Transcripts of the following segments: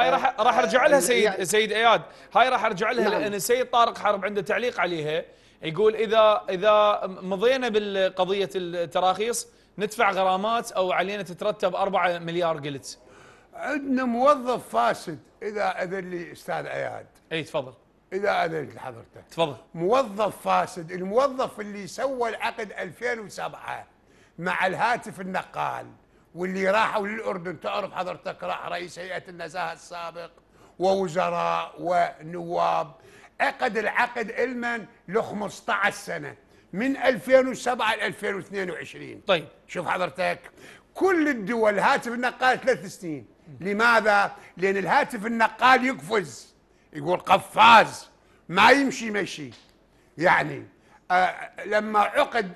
هاي راح آه، راح ارجع لها سيد يعني سيد اياد هاي راح ارجع لها نعم. لان السيد طارق حرب عنده تعليق عليها يقول اذا اذا مضينا بالقضيه التراخيص ندفع غرامات او علينا تترتب 4 مليار قلت عندنا موظف فاسد اذا اذن لي استاذ اياد اي تفضل اذا اذنت لحضرتك تفضل موظف فاسد الموظف اللي سوى العقد 2007 مع الهاتف النقال واللي راحوا للاردن تعرف حضرتك راح رئيس هيئه النزاهه السابق ووزراء ونواب عقد العقد المن ل 15 سنه من 2007 ل 2022 طيب شوف حضرتك كل الدول هاتف النقال ثلاث سنين لماذا؟ لان الهاتف النقال يقفز يقول قفاز ما يمشي مشي يعني آه لما عقد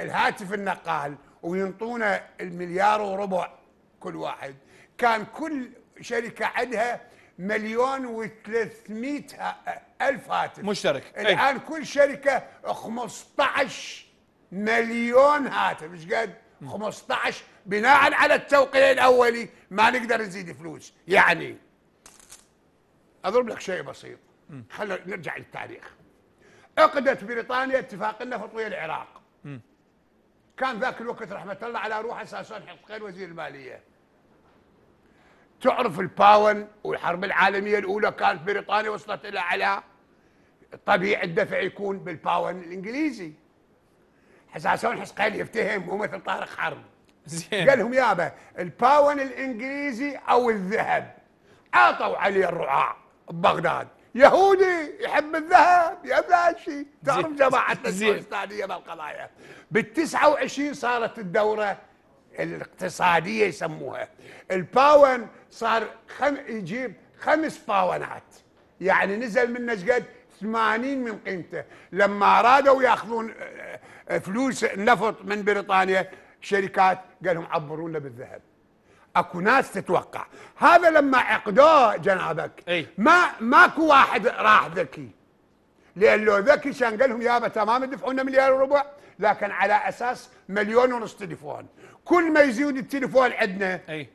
الهاتف النقال وينطونا المليار وربع كل واحد كان كل شركه عندها مليون و300 الف هاتف مشترك الان أي. كل شركه 15 مليون هاتف ايش قد 15 بناء على التوقيع الاولي ما نقدر نزيد فلوس يعني اضرب لك شيء بسيط خلينا نرجع للتاريخ عقدت بريطانيا اتفاق النفط ويا العراق م. كان ذاك الوقت رحمه الله على روح اساسا حقين وزير الماليه تعرف الباول والحرب العالميه الاولى كانت بريطانيا وصلت الى على طبيعي الدفع يكون بالباول الانجليزي حساسون حسقيل يفتهم مو مثل طارق حرب زين قال لهم يابا الباون الانجليزي او الذهب عطوا علي الرعاع ببغداد يهودي يحب الذهب يا شيء تعرف جماعتنا الفلسطينيه بالقضايا بال 29 صارت الدوره الاقتصاديه يسموها الباون صار خم... يجيب خمس باونات يعني نزل منه قد 80 من قيمته لما ارادوا ياخذون آه، آه، فلوس النفط من بريطانيا شركات قال لهم عبرونا بالذهب اكو ناس تتوقع هذا لما عقدوه جنابك أي. ما ماكو واحد راح ذكي لان لو ذكي كان قال لهم يابا تمام تدفعونا مليار وربع لكن على اساس مليون ونص تليفون كل ما يزيد التليفون عندنا أي.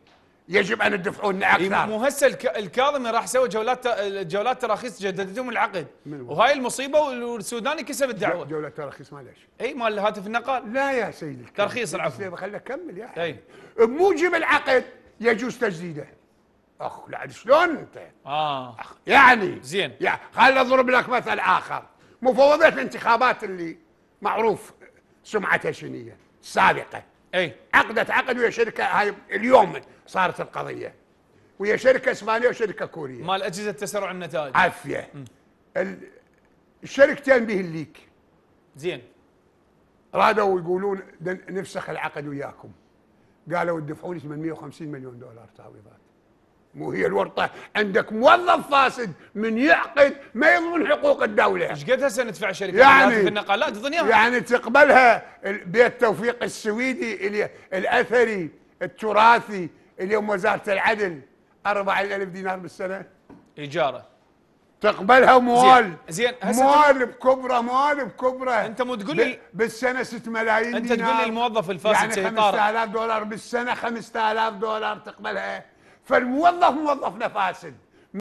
يجب ان تدفعون إيه، اكثر مو هسه الكاظمي راح يسوي جولات جولات تراخيص جددتهم العقد وهاي المصيبه والسوداني كسب الدعوه جولات تراخيص معلش اي مال الهاتف النقال لا يا سيدي ترخيص العفو خليني اكمل يا اي بموجب العقد يجوز تجديده اخ لا شلون انت؟ اه أخ يعني زين يعني خليني اضرب لك مثل اخر مفوضات الانتخابات اللي معروف سمعتها شنية السابقه اي عقدت عقد ويا شركه هاي اليوم صارت القضيه ويا شركه اسبانيه وشركه كوريه مال اجهزه تسرع النتائج عافيه الشركتين به الليك زين رادوا يقولون نفسخ العقد وياكم قالوا تدفعون 850 مليون دولار تعويضات مو هي الورطه عندك موظف فاسد من يعقد ما يضمن حقوق الدوله ايش قد هسه ندفع شركات يعني في النقالات تظنيها يعني تقبلها بيت توفيق السويدي اللي الاثري التراثي اليوم وزاره العدل 4000 دينار بالسنه ايجاره تقبلها موال زين, زين موال بكبره موال بكبره انت مو تقول لي بالسنه 6 ملايين انت تقول لي الموظف الفاسد يعني 5000 دولار بالسنه 5000 دولار تقبلها فالموظف موظفنا فاسد